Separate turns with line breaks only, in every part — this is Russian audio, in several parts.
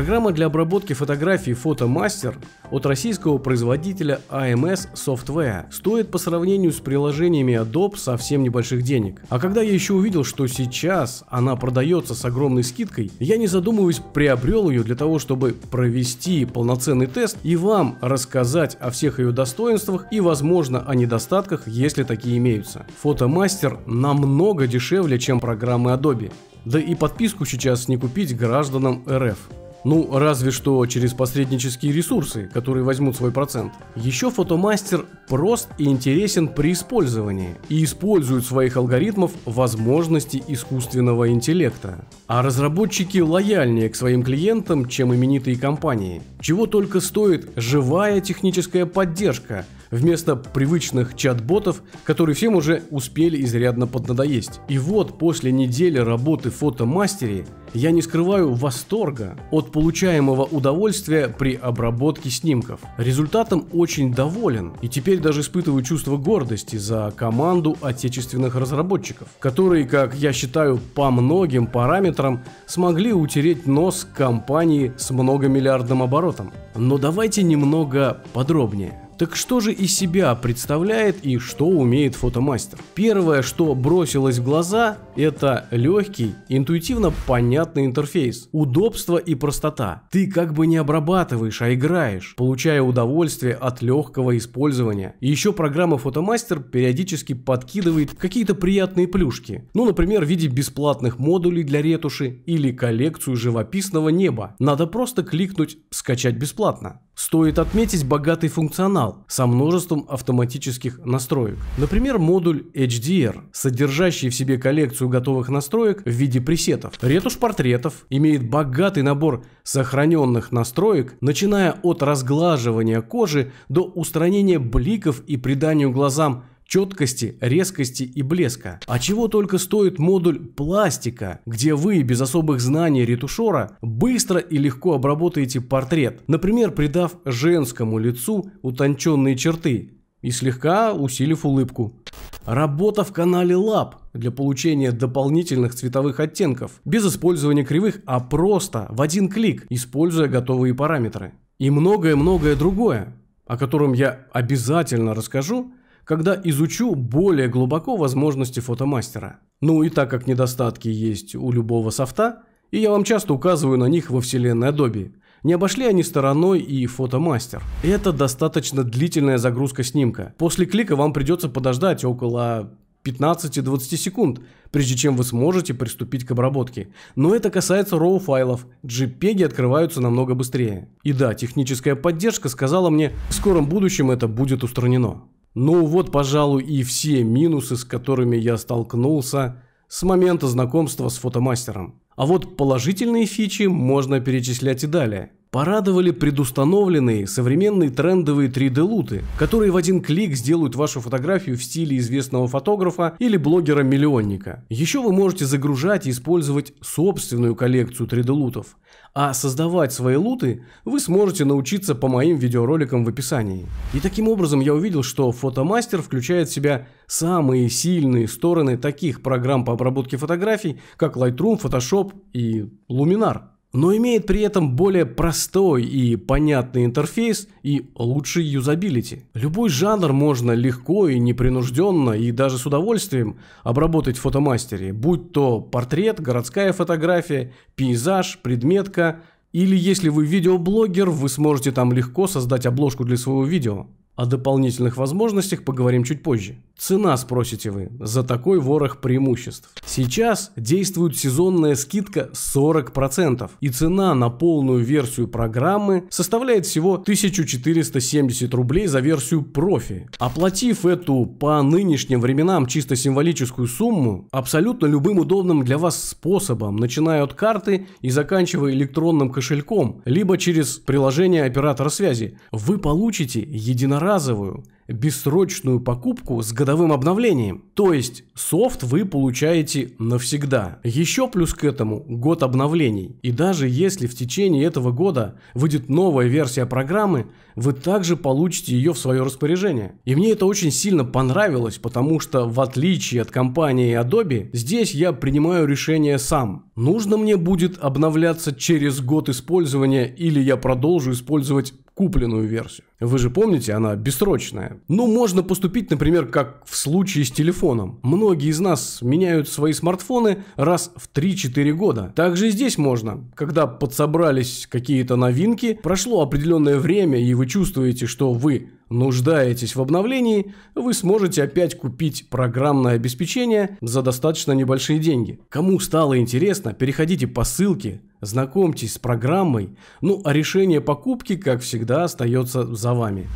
Программа для обработки фотографий PhotoMaster от российского производителя AMS Software стоит по сравнению с приложениями Adobe совсем небольших денег. А когда я еще увидел, что сейчас она продается с огромной скидкой, я не задумываясь приобрел ее для того, чтобы провести полноценный тест и вам рассказать о всех ее достоинствах и, возможно, о недостатках, если такие имеются. PhotoMaster намного дешевле, чем программы Adobe. Да и подписку сейчас не купить гражданам РФ. Ну, разве что через посреднические ресурсы, которые возьмут свой процент. Еще фотомастер прост и интересен при использовании и использует в своих алгоритмов возможности искусственного интеллекта. А разработчики лояльнее к своим клиентам, чем именитые компании. Чего только стоит живая техническая поддержка – вместо привычных чат-ботов, которые всем уже успели изрядно поднадоесть. И вот после недели работы фотомастере я не скрываю восторга от получаемого удовольствия при обработке снимков. Результатом очень доволен и теперь даже испытываю чувство гордости за команду отечественных разработчиков, которые, как я считаю, по многим параметрам смогли утереть нос компании с многомиллиардным оборотом. Но давайте немного подробнее. Так что же из себя представляет и что умеет фотомастер? Первое, что бросилось в глаза, это легкий, интуитивно понятный интерфейс, удобство и простота. Ты как бы не обрабатываешь, а играешь, получая удовольствие от легкого использования. И еще программа Фотомастер периодически подкидывает какие-то приятные плюшки. Ну, например, в виде бесплатных модулей для ретуши или коллекцию живописного неба. Надо просто кликнуть «Скачать бесплатно». Стоит отметить богатый функционал со множеством автоматических настроек. Например, модуль HDR, содержащий в себе коллекцию готовых настроек в виде пресетов. Ретушь портретов имеет богатый набор сохраненных настроек, начиная от разглаживания кожи до устранения бликов и приданию глазам четкости, резкости и блеска. А чего только стоит модуль пластика, где вы без особых знаний ретушера быстро и легко обработаете портрет, например, придав женскому лицу утонченные черты и слегка усилив улыбку. Работа в канале Lab для получения дополнительных цветовых оттенков, без использования кривых, а просто в один клик, используя готовые параметры. И многое-многое другое, о котором я обязательно расскажу когда изучу более глубоко возможности фотомастера. Ну и так как недостатки есть у любого софта, и я вам часто указываю на них во вселенной Adobe, не обошли они стороной и фотомастер. Это достаточно длительная загрузка снимка. После клика вам придется подождать около 15-20 секунд, прежде чем вы сможете приступить к обработке. Но это касается RAW файлов, JPEG открываются намного быстрее. И да, техническая поддержка сказала мне, в скором будущем это будет устранено. Ну вот, пожалуй, и все минусы, с которыми я столкнулся с момента знакомства с фотомастером. А вот положительные фичи можно перечислять и далее. Порадовали предустановленные современные трендовые 3D-луты, которые в один клик сделают вашу фотографию в стиле известного фотографа или блогера-миллионника. Еще вы можете загружать и использовать собственную коллекцию 3D-лутов, а создавать свои луты вы сможете научиться по моим видеороликам в описании. И таким образом я увидел, что фотомастер включает в себя самые сильные стороны таких программ по обработке фотографий, как Lightroom, Photoshop и Luminar но имеет при этом более простой и понятный интерфейс и лучший юзабилити. Любой жанр можно легко и непринужденно и даже с удовольствием обработать в фотомастере, будь то портрет, городская фотография, пейзаж, предметка, или если вы видеоблогер, вы сможете там легко создать обложку для своего видео. О дополнительных возможностях поговорим чуть позже. Цена, спросите вы, за такой ворох преимуществ. Сейчас действует сезонная скидка 40%, и цена на полную версию программы составляет всего 1470 рублей за версию профи. Оплатив эту по нынешним временам чисто символическую сумму, абсолютно любым удобным для вас способом, начиная от карты и заканчивая электронным кошельком, либо через приложение оператора связи, вы получите единоразовую бессрочную покупку с годовым обновлением. То есть софт вы получаете навсегда. Еще плюс к этому год обновлений. И даже если в течение этого года выйдет новая версия программы, вы также получите ее в свое распоряжение. И мне это очень сильно понравилось, потому что в отличие от компании Adobe, здесь я принимаю решение сам. Нужно мне будет обновляться через год использования или я продолжу использовать купленную версию. Вы же помните, она бессрочная. Ну, можно поступить, например, как в случае с телефоном. Многие из нас меняют свои смартфоны раз в 3-4 года. Также и здесь можно. Когда подсобрались какие-то новинки, прошло определенное время, и вы чувствуете, что вы Нуждаетесь в обновлении, вы сможете опять купить программное обеспечение за достаточно небольшие деньги. Кому стало интересно, переходите по ссылке, знакомьтесь с программой, ну а решение покупки, как всегда, остается за вами.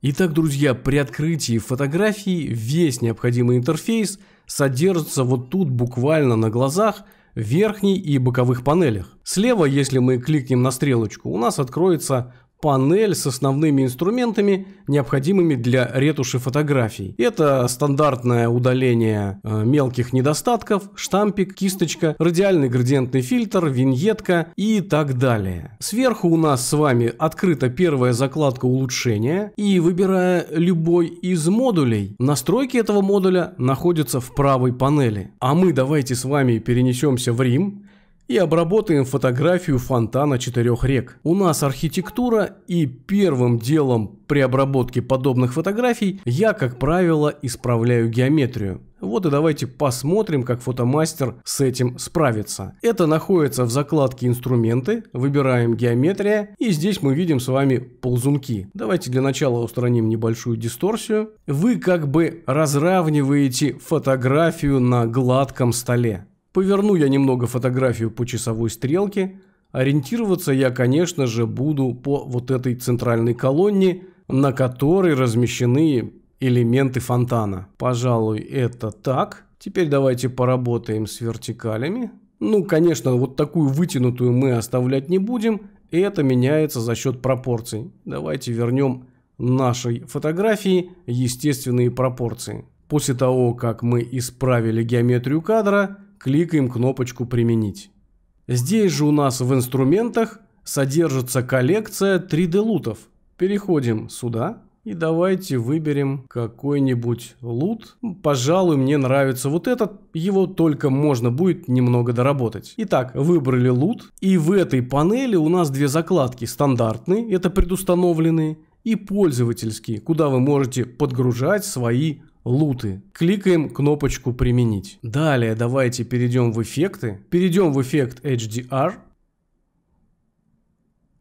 Итак, друзья, при открытии фотографии весь необходимый интерфейс содержится вот тут буквально на глазах – верхней и боковых панелях. Слева, если мы кликнем на стрелочку, у нас откроется панель с основными инструментами, необходимыми для ретуши фотографий. Это стандартное удаление э, мелких недостатков, штампик, кисточка, радиальный градиентный фильтр, виньетка и так далее. Сверху у нас с вами открыта первая закладка улучшения и выбирая любой из модулей, настройки этого модуля находятся в правой панели. А мы давайте с вами перенесемся в Рим и обработаем фотографию фонтана четырех рек. У нас архитектура и первым делом при обработке подобных фотографий я, как правило, исправляю геометрию. Вот и давайте посмотрим, как фотомастер с этим справится. Это находится в закладке «Инструменты», выбираем «Геометрия» и здесь мы видим с вами ползунки. Давайте для начала устраним небольшую дисторсию. Вы как бы разравниваете фотографию на гладком столе. Поверну я немного фотографию по часовой стрелке. Ориентироваться я, конечно же, буду по вот этой центральной колонне, на которой размещены элементы фонтана. Пожалуй, это так. Теперь давайте поработаем с вертикалями. Ну, конечно, вот такую вытянутую мы оставлять не будем. И это меняется за счет пропорций. Давайте вернем нашей фотографии естественные пропорции. После того, как мы исправили геометрию кадра, кликаем кнопочку «Применить». Здесь же у нас в инструментах содержится коллекция 3D-лутов. Переходим сюда и давайте выберем какой-нибудь лут. Пожалуй, мне нравится вот этот, его только можно будет немного доработать. Итак, выбрали лут. И в этой панели у нас две закладки. Стандартные, это предустановленные, и пользовательские, куда вы можете подгружать свои луты. Кликаем кнопочку «Применить». Далее давайте перейдем в эффекты. Перейдем в эффект HDR.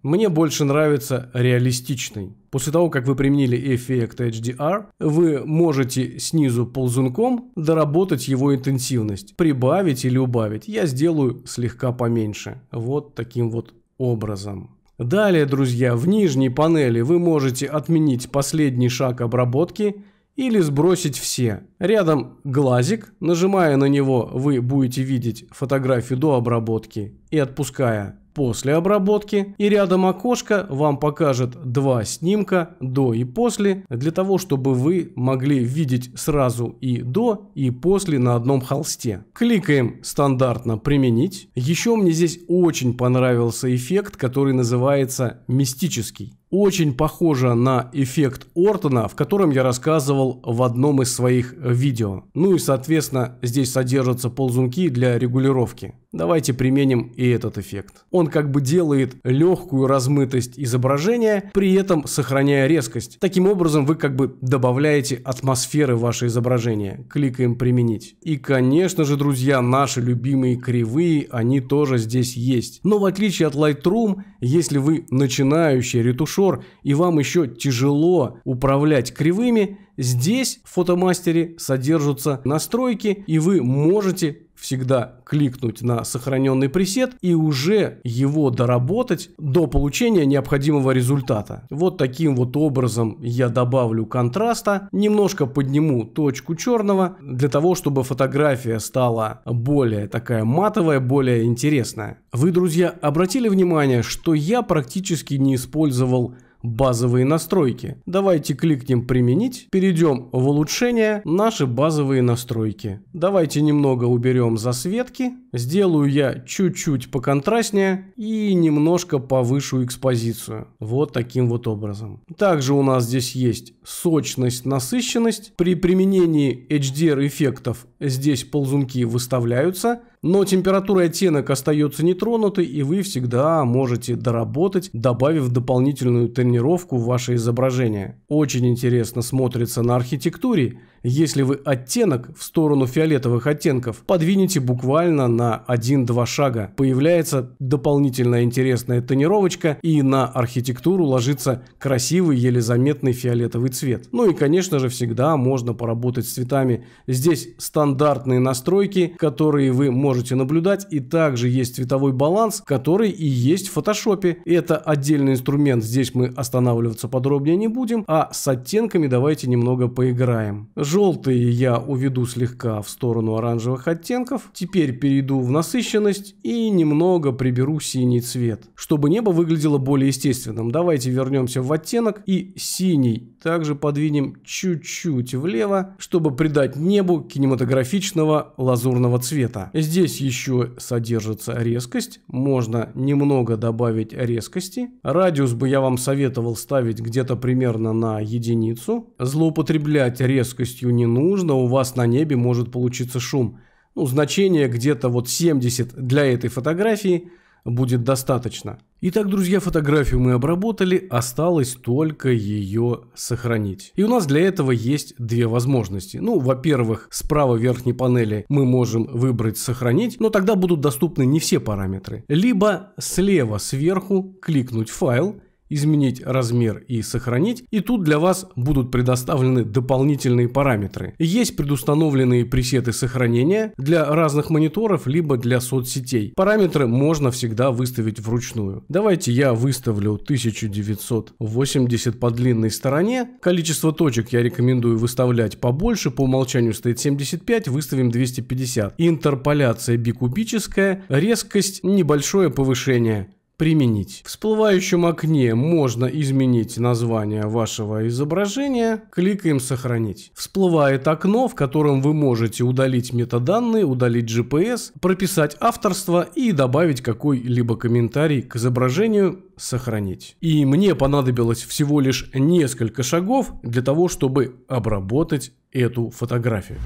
Мне больше нравится реалистичный. После того, как вы применили эффект HDR, вы можете снизу ползунком доработать его интенсивность, прибавить или убавить. Я сделаю слегка поменьше. Вот таким вот образом. Далее, друзья, в нижней панели вы можете отменить последний шаг обработки – или сбросить все. Рядом глазик, нажимая на него вы будете видеть фотографию до обработки и отпуская после обработки. И рядом окошко вам покажет два снимка до и после, для того, чтобы вы могли видеть сразу и до, и после на одном холсте. Кликаем стандартно «Применить». Еще мне здесь очень понравился эффект, который называется «Мистический» очень похожа на эффект Ортона, в котором я рассказывал в одном из своих э, видео. Ну и, соответственно, здесь содержатся ползунки для регулировки. Давайте применим и этот эффект. Он как бы делает легкую размытость изображения, при этом сохраняя резкость. Таким образом, вы как бы добавляете атмосферы ваше изображение. Кликаем «Применить». И, конечно же, друзья, наши любимые кривые, они тоже здесь есть. Но в отличие от Lightroom, если вы начинающий ретушер, шор и вам еще тяжело управлять кривыми, здесь в фотомастере содержатся настройки и вы можете всегда кликнуть на сохраненный пресет и уже его доработать до получения необходимого результата. Вот таким вот образом я добавлю контраста, немножко подниму точку черного для того, чтобы фотография стала более такая матовая, более интересная. Вы, друзья, обратили внимание, что я практически не использовал базовые настройки. Давайте кликнем применить, перейдем в улучшение, наши базовые настройки. Давайте немного уберем засветки, сделаю я чуть-чуть поконтрастнее и немножко повышу экспозицию. Вот таким вот образом. Также у нас здесь есть сочность, насыщенность. При применении HDR эффектов здесь ползунки выставляются, но температура и оттенок остается нетронутой, и вы всегда можете доработать, добавив дополнительную тренировку в ваше изображение. Очень интересно смотрится на архитектуре, если вы оттенок в сторону фиолетовых оттенков подвинете буквально на 1-2 шага. Появляется дополнительная интересная тонировочка, и на архитектуру ложится красивый, еле заметный фиолетовый цвет. Ну и, конечно же, всегда можно поработать с цветами. Здесь стандартные настройки, которые вы можете можете наблюдать. И также есть цветовой баланс, который и есть в фотошопе. Это отдельный инструмент, здесь мы останавливаться подробнее не будем, а с оттенками давайте немного поиграем. Желтые я уведу слегка в сторону оранжевых оттенков. Теперь перейду в насыщенность и немного приберу синий цвет, чтобы небо выглядело более естественным. Давайте вернемся в оттенок и синий также подвинем чуть-чуть влево, чтобы придать небу кинематографичного лазурного цвета. Здесь Здесь еще содержится резкость, можно немного добавить резкости. Радиус бы я вам советовал ставить где-то примерно на единицу. Злоупотреблять резкостью не нужно, у вас на небе может получиться шум. Ну, значение где-то вот 70 для этой фотографии будет достаточно. Итак, друзья, фотографию мы обработали, осталось только ее сохранить. И у нас для этого есть две возможности. Ну, во-первых, справа верхней панели мы можем выбрать «Сохранить», но тогда будут доступны не все параметры. Либо слева сверху кликнуть «Файл», изменить размер и сохранить, и тут для вас будут предоставлены дополнительные параметры. Есть предустановленные пресеты сохранения для разных мониторов, либо для соцсетей. Параметры можно всегда выставить вручную. Давайте я выставлю 1980 по длинной стороне. Количество точек я рекомендую выставлять побольше, по умолчанию стоит 75, выставим 250. Интерполяция бикубическая, резкость небольшое повышение применить. В всплывающем окне можно изменить название вашего изображения. Кликаем «Сохранить». Всплывает окно, в котором вы можете удалить метаданные, удалить GPS, прописать авторство и добавить какой-либо комментарий к изображению сохранить. И мне понадобилось всего лишь несколько шагов для того, чтобы обработать эту фотографию.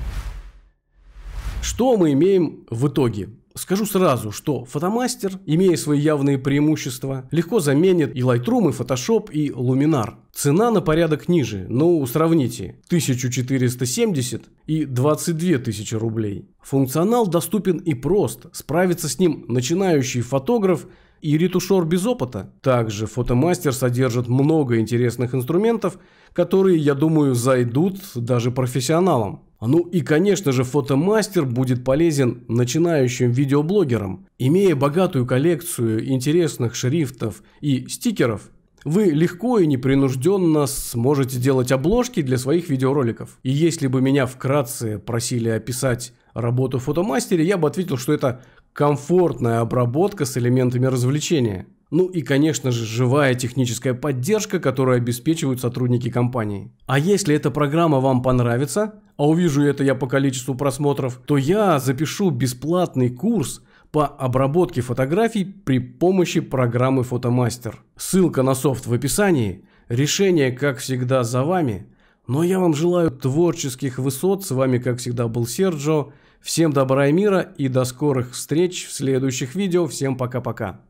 Что мы имеем в итоге? Скажу сразу, что Фотомастер, имея свои явные преимущества, легко заменит и Lightroom, и Photoshop, и Luminar. Цена на порядок ниже, ну сравните 1470 и 22 тысячи рублей. Функционал доступен и прост, справится с ним начинающий фотограф – и ретушер без опыта. Также фотомастер содержит много интересных инструментов, которые, я думаю, зайдут даже профессионалам. Ну и, конечно же, фотомастер будет полезен начинающим видеоблогерам. Имея богатую коллекцию интересных шрифтов и стикеров, вы легко и непринужденно сможете делать обложки для своих видеороликов. И если бы меня вкратце просили описать работу Фотомастера, я бы ответил, что это комфортная обработка с элементами развлечения. Ну и, конечно же, живая техническая поддержка, которую обеспечивают сотрудники компании. А если эта программа вам понравится, а увижу это я по количеству просмотров, то я запишу бесплатный курс по обработке фотографий при помощи программы Фотомастер. Ссылка на софт в описании. Решение, как всегда, за вами – ну а я вам желаю творческих высот. С вами, как всегда, был Серджо. Всем добра и мира и до скорых встреч в следующих видео. Всем пока-пока.